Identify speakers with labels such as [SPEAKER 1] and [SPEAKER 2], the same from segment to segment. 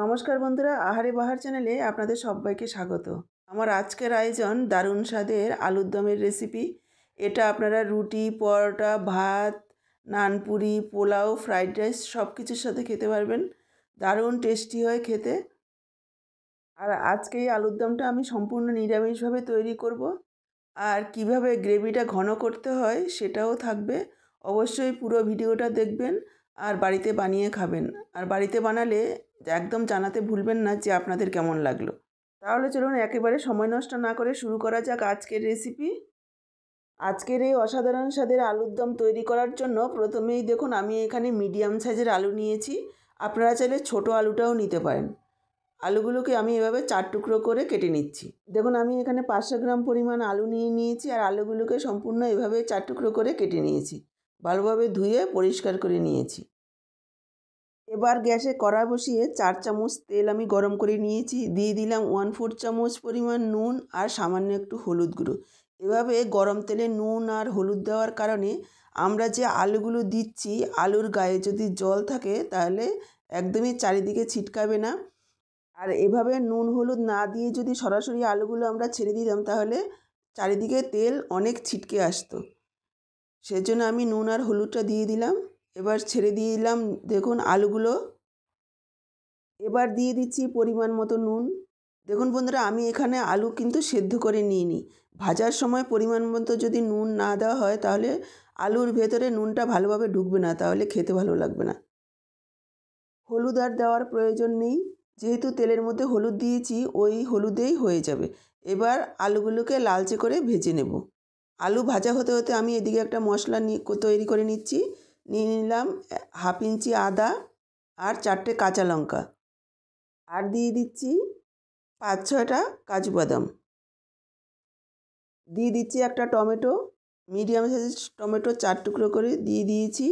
[SPEAKER 1] নমস্কার বন্ধুরা আহারে বাহার চ্যানেলে আপনাদের সবাইকে স্বাগত আমার আজকের আয়োজন দারুণ স্বাদের আলুর দমের রেসিপি এটা আপনারা রুটি পরোটা ভাত নানপুরি পোলাও ফ্রাইড রাইস সব কিছুর সাথে খেতে পারবেন দারুণ টেস্টি হয় খেতে আর আজকে এই আলুর দমটা আমি সম্পূর্ণ নিরামিষভাবে তৈরি করব আর কিভাবে গ্রেভিটা ঘন করতে হয় সেটাও থাকবে অবশ্যই পুরো ভিডিওটা দেখবেন আর বাড়িতে বানিয়ে খাবেন আর বাড়িতে বানালে একদম জানাতে ভুলবেন না যে আপনাদের কেমন লাগলো তাহলে চলুন একেবারে সময় নষ্ট না করে শুরু করা যাক আজকের রেসিপি আজকের এই অসাধারণ স্বাদের আলুর দম তৈরি করার জন্য প্রথমেই দেখুন আমি এখানে মিডিয়াম সাইজের আলু নিয়েছি আপনারা চাইলে ছোট আলুটাও নিতে পারেন আলুগুলোকে আমি এভাবে চার টুকরো করে কেটে নিচ্ছি দেখুন আমি এখানে পাঁচশো গ্রাম পরিমাণ আলু নিয়ে নিয়েছি আর আলুগুলোকে সম্পূর্ণ এভাবে চার টুকরো করে কেটে নিয়েছি ভালোভাবে ধুয়ে পরিষ্কার করে নিয়েছি এবার গ্যাসে কড়া বসিয়ে চার চামচ তেল আমি গরম করে নিয়েছি দিয়ে দিলাম ওয়ান ফোর চামচ পরিমাণ নুন আর সামান্য একটু হলুদ গুঁড়ো এভাবে গরম তেলে নুন আর হলুদ দেওয়ার কারণে আমরা যে আলুগুলো দিচ্ছি আলুর গায়ে যদি জল থাকে তাহলে একদমই চারিদিকে ছিটকাবে না আর এভাবে নুন হলুদ না দিয়ে যদি সরাসরি আলুগুলো আমরা ছেড়ে দিতাম তাহলে চারিদিকে তেল অনেক ছিটকে আসতো সেজন্য আমি নুন আর হলুদটা দিয়ে দিলাম এবার ছেড়ে দিয়ে দিলাম দেখুন আলুগুলো এবার দিয়ে দিচ্ছি পরিমাণ মতো নুন দেখুন বন্ধুরা আমি এখানে আলু কিন্তু সেদ্ধ করে নিয়ে নিই ভাজার সময় পরিমাণ মতো যদি নুন না দেওয়া হয় তাহলে আলুর ভেতরে নুনটা ভালোভাবে ঢুকবে না তাহলে খেতে ভালো লাগবে না হলুদ আর দেওয়ার প্রয়োজন নেই যেহেতু তেলের মধ্যে হলুদ দিয়েছি ওই হলুদেই হয়ে যাবে এবার আলুগুলোকে লালচে করে ভেজে নেব আলু ভাজা হতে হতে আমি এদিকে একটা মশলা তৈরি করে নিচ্ছি নিয়ে নিলাম হাফ ইঞ্চি আদা আর চারটে কাঁচা লঙ্কা আর দিয়ে দিচ্ছি পাঁচ ছয়টা কাজু বাদাম দিয়ে দিচ্ছি একটা টমেটো মিডিয়াম সাইজের টমেটো চার টুকরো করে দিয়ে দিয়েছি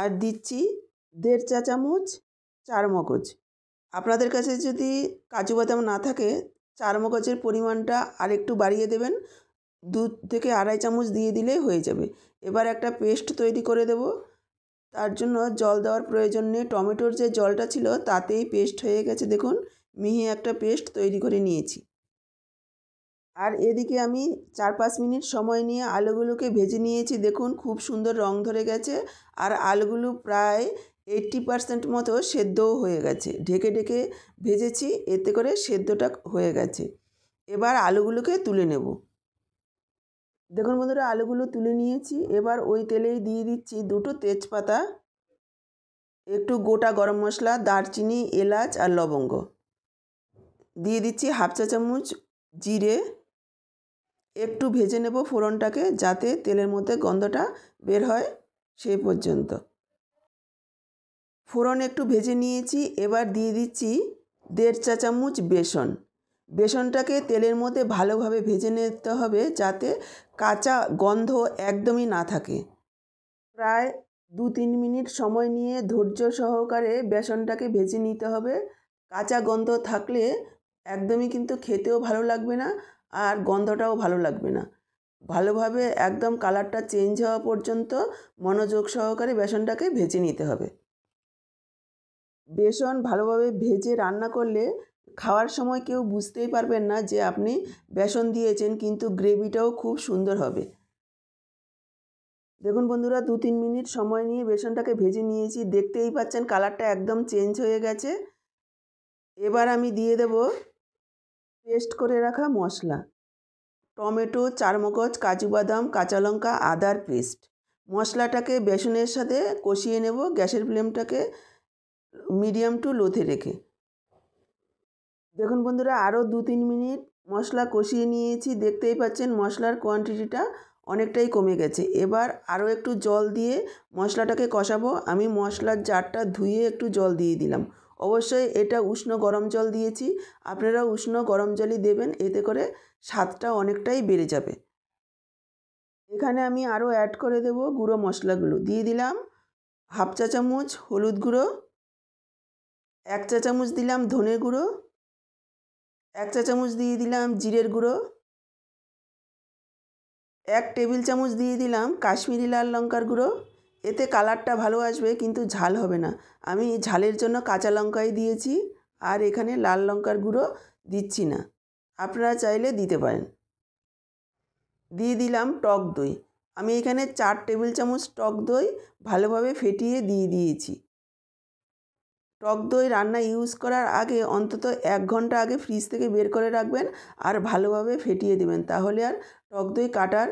[SPEAKER 1] আর দিচ্ছি দেড় চা চামচ চার মগজ আপনাদের কাছে যদি কাজু বাদাম না থাকে চার মগজের পরিমাণটা আর একটু বাড়িয়ে দেবেন দু থেকে আড়াই চামচ দিয়ে দিলেই হয়ে যাবে এবার একটা পেস্ট তৈরি করে দেবো তার জন্য জল দেওয়ার প্রয়োজন নেই টমেটোর যে জলটা ছিল তাতেই পেস্ট হয়ে গেছে দেখুন মিহি একটা পেস্ট তৈরি করে নিয়েছি আর এদিকে আমি চার পাঁচ মিনিট সময় নিয়ে আলুগুলোকে ভেজে নিয়েছি দেখুন খুব সুন্দর রং ধরে গেছে আর আলুগুলো প্রায় এইট্টি পারসেন্ট মতো সেদ্ধও হয়ে গেছে ঢেকে ঢেকে ভেজেছি এতে করে সেদ্ধটা হয়ে গেছে এবার আলুগুলোকে তুলে নেবো দেখুন বন্ধুরা আলুগুলো তুলে নিয়েছি এবার ওই তেলেই দিয়ে দিচ্ছি দুটো তেজপাতা একটু গোটা গরম মশলা দারচিনি এলাচ আর লবঙ্গ দিয়ে দিচ্ছি হাফ চা চামচ জিরে একটু ভেজে নেব ফোড়নটাকে যাতে তেলের মধ্যে গন্ধটা বের হয় সেই পর্যন্ত ফোড়ন একটু ভেজে নিয়েছি এবার দিয়ে দিচ্ছি দেড় চা চামচ বেসন বেসনটাকে তেলের মধ্যে ভালোভাবে ভেজে নিতে হবে যাতে কাঁচা গন্ধ একদমই না থাকে প্রায় দু তিন মিনিট সময় নিয়ে ধৈর্য সহকারে বেসনটাকে ভেজে নিতে হবে কাঁচা গন্ধ থাকলে একদমই কিন্তু খেতেও ভালো লাগবে না আর গন্ধটাও ভালো লাগবে না ভালোভাবে একদম কালারটা চেঞ্জ হওয়া পর্যন্ত মনোযোগ সহকারে বেসনটাকে ভেজে নিতে হবে বেসন ভালোভাবে ভেজে রান্না করলে খাওয়ার সময় কেউ বুঝতেই পারবেন না যে আপনি বেসন দিয়েছেন কিন্তু গ্রেভিটাও খুব সুন্দর হবে দেখুন বন্ধুরা দু তিন মিনিট সময় নিয়ে বেসনটাকে ভেজে নিয়েছি দেখতেই পাচ্ছেন কালারটা একদম চেঞ্জ হয়ে গেছে এবার আমি দিয়ে দেব পেস্ট করে রাখা মশলা টমেটো চারমগজ কাজু বাদাম কাঁচা লঙ্কা আদার পেস্ট মশলাটাকে বেসনের সাথে কষিয়ে নেব গ্যাসের ফ্লেমটাকে মিডিয়াম টু লোতে রেখে দেখুন বন্ধুরা আরও দু তিন মিনিট মশলা কষিয়ে নিয়েছি দেখতেই পাচ্ছেন মশলার কোয়ান্টিটিটা অনেকটাই কমে গেছে এবার আরও একটু জল দিয়ে মশলাটাকে কষাবো আমি মশলার জারটা ধুয়ে একটু জল দিয়ে দিলাম অবশ্যই এটা উষ্ণ গরম জল দিয়েছি আপনারা উষ্ণ গরম জলই দেবেন এতে করে স্বাদটা অনেকটাই বেড়ে যাবে এখানে আমি আরও অ্যাড করে দেব গুঁড়ো মশলাগুলো দিয়ে দিলাম হাফ চা চামচ হলুদ গুঁড়ো এক চা চামচ দিলাম ধনে গুঁড়ো এক চা চামচ দিয়ে দিলাম জিরের গুঁড়ো এক টেবিল চামচ দিয়ে দিলাম কাশ্মীরি লাল লঙ্কার গুঁড়ো এতে কালারটা ভালো আসবে কিন্তু ঝাল হবে না আমি ঝালের জন্য কাঁচা লঙ্কাই দিয়েছি আর এখানে লাল লঙ্কার গুঁড়ো দিচ্ছি না আপনারা চাইলে দিতে পারেন দিয়ে দিলাম টক দই আমি এখানে চার টেবিল চামচ টক দই ভালোভাবে ফেটিয়ে দিয়ে দিয়েছি টক দই রান্না ইউজ করার আগে অন্তত এক ঘন্টা আগে ফ্রিজ থেকে বের করে রাখবেন আর ভালোভাবে ফেটিয়ে দেবেন তাহলে আর টক দই কাটার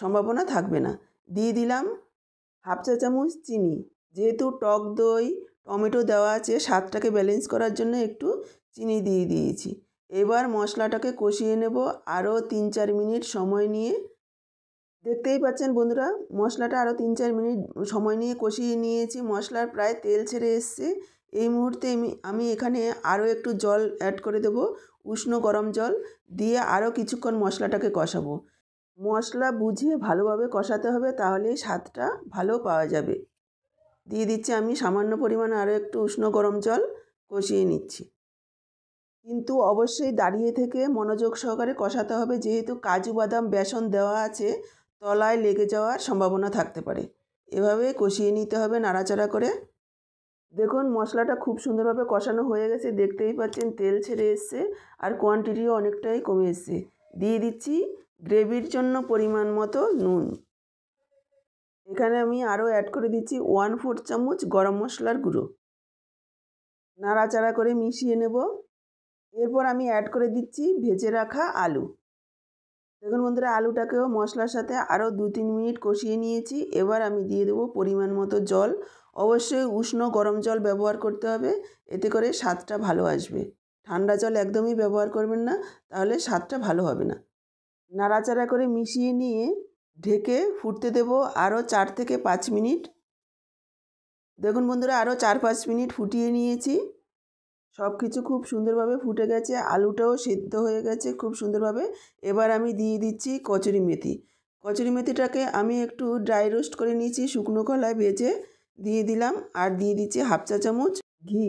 [SPEAKER 1] সম্ভাবনা থাকবে না দিয়ে দিলাম হাফ চা চামচ চিনি যেহেতু টক দই টমেটো দেওয়া আছে স্বাদটাকে ব্যালেন্স করার জন্য একটু চিনি দিয়ে দিয়েছি এবার মশলাটাকে কষিয়ে নেব আরও তিন চার মিনিট সময় নিয়ে দেখতেই পাচ্ছেন বন্ধুরা মশলাটা আরও তিন চার মিনিট সময় নিয়ে কষিয়ে নিয়েছি মশলার প্রায় তেল ছেড়ে এসছে এই মুহূর্তে আমি আমি এখানে আরও একটু জল অ্যাড করে দেব উষ্ণ গরম জল দিয়ে আরও কিছুক্ষণ মশলাটাকে কষাবো মশলা বুঝিয়ে ভালোভাবে কষাতে হবে তাহলেই স্বাদটা ভালো পাওয়া যাবে দিয়ে দিচ্ছি আমি সামান্য পরিমাণ আরও একটু উষ্ণ গরম জল কষিয়ে নিচ্ছি কিন্তু অবশ্যই দাঁড়িয়ে থেকে মনোযোগ সহকারে কষাতে হবে যেহেতু কাজু বাদাম বেসন দেওয়া আছে তলায় লেগে যাওয়ার সম্ভাবনা থাকতে পারে এভাবে কষিয়ে নিতে হবে নাড়াচাড়া করে দেখুন মশলাটা খুব সুন্দরভাবে কষানো হয়ে গেছে দেখতেই পাচ্ছেন তেল ছেড়ে এসছে আর কোয়ান্টিটিও অনেকটাই কমে এসছে দিয়ে দিচ্ছি গ্রেভির জন্য পরিমাণ মতো নুন এখানে আমি আরও অ্যাড করে দিচ্ছি ওয়ান ফোর্থ চামচ গরম মশলার গুঁড়ো নাড়াচাড়া করে মিশিয়ে নেব এরপর আমি অ্যাড করে দিচ্ছি ভেজে রাখা আলু দেখুন বন্ধুরা আলুটাকেও মশলার সাথে আরও দু তিন মিনিট কষিয়ে নিয়েছি এবার আমি দিয়ে দেবো পরিমাণ মতো জল অবশ্যই উষ্ণ গরম জল ব্যবহার করতে হবে এতে করে স্বাদটা ভালো আসবে ঠান্ডা জল একদমই ব্যবহার করবেন না তাহলে স্বাদটা ভালো হবে না নাড়াচাড়া করে মিশিয়ে নিয়ে ঢেকে ফুটতে দেব আরও চার থেকে পাঁচ মিনিট দেখুন বন্ধুরা আরও চার পাঁচ মিনিট ফুটিয়ে নিয়েছি সব কিছু খুব সুন্দরভাবে ফুটে গেছে আলুটাও সেদ্ধ হয়ে গেছে খুব সুন্দরভাবে এবার আমি দিয়ে দিচ্ছি কচুরি মেথি কচুরি মেথিটাকে আমি একটু ড্রাই রোস্ট করে নিয়েছি শুকনো কলায় ভেজে দিয়ে দিলাম আর দিয়ে দিচ্ছি হাফ চা চামচ ঘি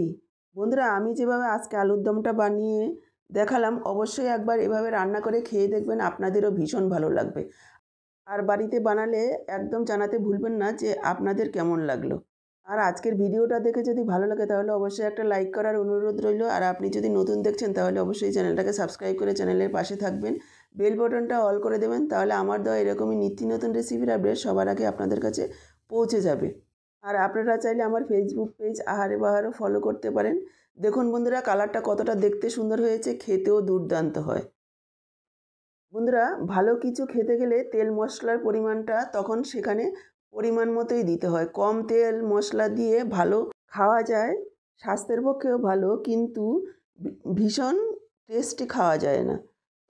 [SPEAKER 1] বন্ধুরা আমি যেভাবে আজকে আলুর দমটা বানিয়ে দেখালাম অবশ্যই একবার এভাবে রান্না করে খেয়ে দেখবেন আপনাদেরও ভীষণ ভালো লাগবে আর বাড়িতে বানালে একদম জানাতে ভুলবেন না যে আপনাদের কেমন লাগলো আর আজকের ভিডিওটা দেখে যদি ভালো লাগে তাহলে অবশ্যই একটা লাইক করার অনুরোধ রইল আর আপনি যদি নতুন দেখছেন তাহলে অবশ্যই চ্যানেলটাকে সাবস্ক্রাইব করে চ্যানেলের পাশে থাকবেন বেল বটনটা অল করে দেবেন তাহলে আমার দেওয়া এরকমই নিত্য নতুন রেসিপির আপডেট সবার আগে আপনাদের কাছে পৌঁছে যাবে আর আপনারা চাইলে আমার ফেসবুক পেজ আহারে বাহারও ফলো করতে পারেন দেখুন বন্ধুরা কালারটা কতটা দেখতে সুন্দর হয়েছে খেতেও দুর্দান্ত হয় বন্ধুরা ভালো কিছু খেতে গেলে তেল মশলার পরিমাণটা তখন সেখানে পরিমাণ মতোই দিতে হয় কম তেল মশলা দিয়ে ভালো খাওয়া যায় স্বাস্থ্যের পক্ষেও ভালো কিন্তু ভীষণ টেস্টি খাওয়া যায় না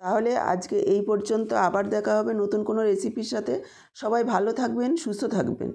[SPEAKER 1] তাহলে আজকে এই পর্যন্ত আবার দেখা হবে নতুন কোনো রেসিপির সাথে সবাই ভালো থাকবেন সুস্থ থাকবেন